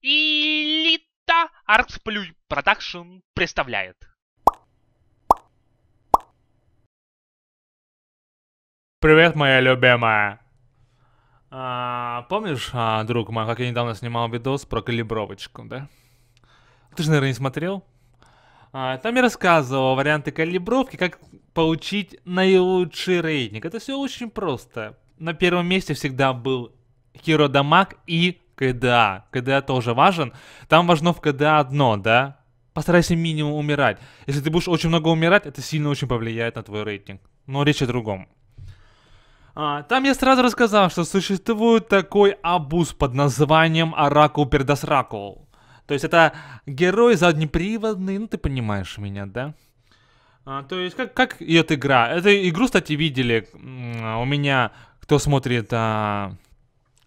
Элита Артсплюй Продакшн представляет. Привет, моя любимая. А, помнишь, а, друг мой, как я недавно снимал видос про калибровочку, да? Ты же, наверное, не смотрел? А, там я рассказывал варианты калибровки, как получить наилучший рейтинг. Это все очень просто. На первом месте всегда был Хиродамаг и КДА. КДА тоже важен. Там важно в КДА одно, да? Постарайся минимум умирать. Если ты будешь очень много умирать, это сильно очень повлияет на твой рейтинг. Но речь о другом. А, там я сразу рассказал, что существует такой абуз под названием Оракул Пердосракул. То есть это герой заднеприводный, ну ты понимаешь меня, да? А, то есть как, как идет игра? Эту игру, кстати, видели у меня, кто смотрит а,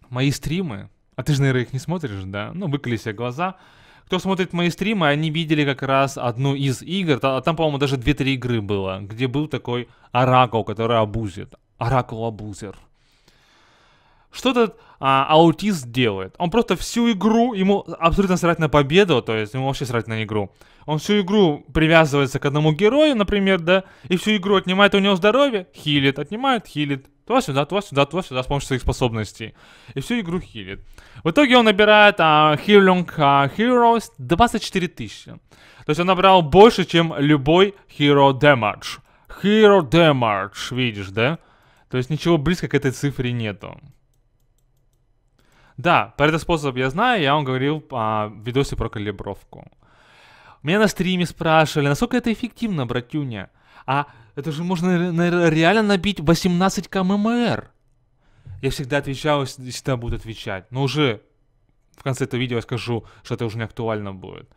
мои стримы, а ты же, наверное, их не смотришь, да? Ну, выколи себе глаза. Кто смотрит мои стримы, они видели как раз одну из игр. Там, по-моему, даже 2-3 игры было, где был такой Оракул, который абузит. Оракул Абузер. Что этот а, аутист делает? Он просто всю игру, ему абсолютно срать на победу, то есть ему вообще срать на игру. Он всю игру привязывается к одному герою, например, да, и всю игру отнимает у него здоровье, хилит, отнимает, хилит, Туда-сюда, туда-сюда, туда-сюда с помощью своих способностей. И всю игру хилит. В итоге он набирает а, Healing а, Heroes 24 тысячи. То есть он набрал больше, чем любой Hero Damage. Hero Damage, видишь, да? То есть ничего близко к этой цифре нету. Да, про этот способ я знаю, я вам говорил а, в видосе про калибровку. Меня на стриме спрашивали, насколько это эффективно, братюня. А это же можно реально набить 18 кммр. Я всегда отвечал и всегда буду отвечать. Но уже в конце этого видео я скажу, что это уже не актуально будет.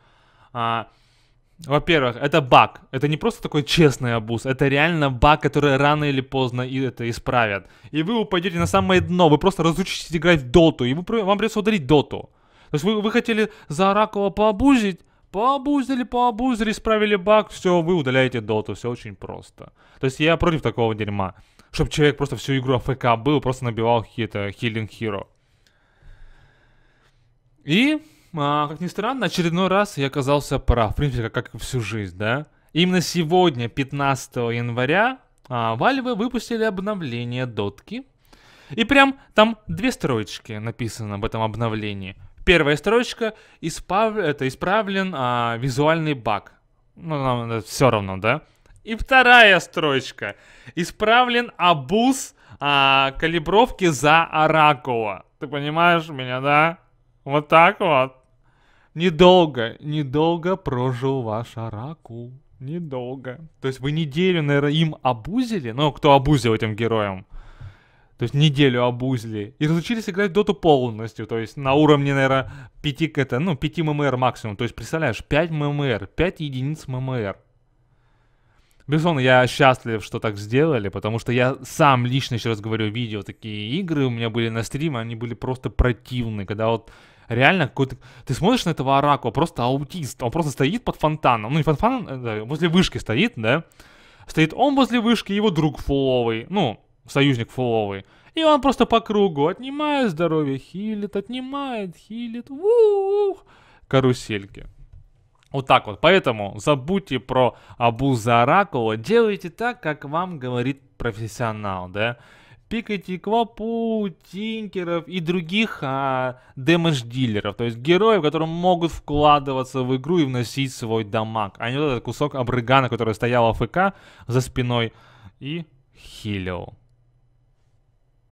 А, во-первых, это баг. Это не просто такой честный абуз. Это реально баг, который рано или поздно и это исправят. И вы упадете на самое дно. Вы просто разучитесь играть в доту. И вы, вам придется удалить доту. То есть вы, вы хотели за Оракула пообузить, Пообузили, пообузили, исправили баг, все, вы удаляете доту, все очень просто. То есть я против такого дерьма. Чтобы человек просто всю игру АФК был, просто набивал какие-то Healing Hero. И, а, как ни странно, очередной раз я оказался прав. В принципе, как, как всю жизнь, да? Именно сегодня, 15 января, а, Valve выпустили обновление дотки. И прям там две строчки написано в этом обновлении. Первая строчка испав... это исправлен а, визуальный баг. Ну, нам это все равно, да? И вторая строчка. Исправлен абуз а, калибровки за Оракула. Ты понимаешь меня, да? Вот так вот. Недолго, недолго прожил ваш Оракул. Недолго. То есть вы неделю, наверное, им обузили? Ну, кто обузил этим героем? то есть неделю обузли, и разучились играть доту полностью, то есть на уровне, наверное, 5, это, ну, 5 ММР максимум, то есть, представляешь, 5 ММР, 5 единиц ММР. Безусловно, я счастлив, что так сделали, потому что я сам лично, еще раз говорю, видел такие игры, у меня были на стриме, они были просто противны, когда вот реально какой-то... Ты смотришь на этого Оракула, просто аутист, он просто стоит под фонтаном, ну не фонтаном, э, возле вышки стоит, да, стоит он возле вышки, его друг фуловый, ну, союзник фуловый. И он просто по кругу отнимает здоровье, хилит, отнимает, хилит. Ух, карусельки. Вот так вот. Поэтому забудьте про обузы оракула. Делайте так, как вам говорит профессионал, да? Пикайте квапу, тинкеров и других а, дэмэдж-дилеров. То есть героев, которые могут вкладываться в игру и вносить свой дамаг. А не вот этот кусок обрыгана, который стоял АФК за спиной и хилил.